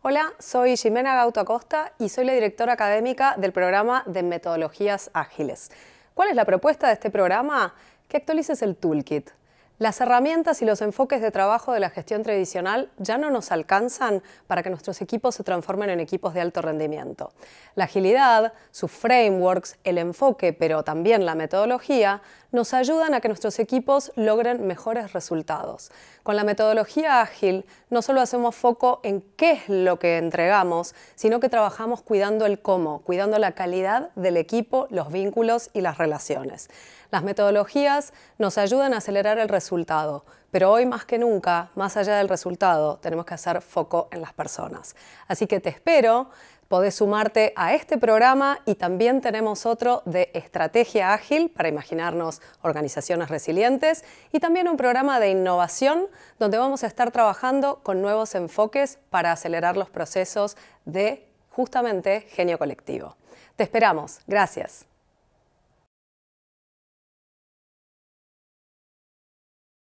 Hola, soy Jimena Gauto Acosta y soy la directora académica del programa de metodologías ágiles. ¿Cuál es la propuesta de este programa? Que actualices el toolkit, las herramientas y los enfoques de trabajo de la gestión tradicional ya no nos alcanzan para que nuestros equipos se transformen en equipos de alto rendimiento. La agilidad, sus frameworks, el enfoque, pero también la metodología, nos ayudan a que nuestros equipos logren mejores resultados. Con la metodología ágil, no solo hacemos foco en qué es lo que entregamos, sino que trabajamos cuidando el cómo, cuidando la calidad del equipo, los vínculos y las relaciones. Las metodologías nos ayudan a acelerar el resultado resultado. Pero hoy más que nunca, más allá del resultado, tenemos que hacer foco en las personas. Así que te espero, podés sumarte a este programa y también tenemos otro de estrategia ágil para imaginarnos organizaciones resilientes y también un programa de innovación donde vamos a estar trabajando con nuevos enfoques para acelerar los procesos de justamente genio colectivo. Te esperamos. Gracias.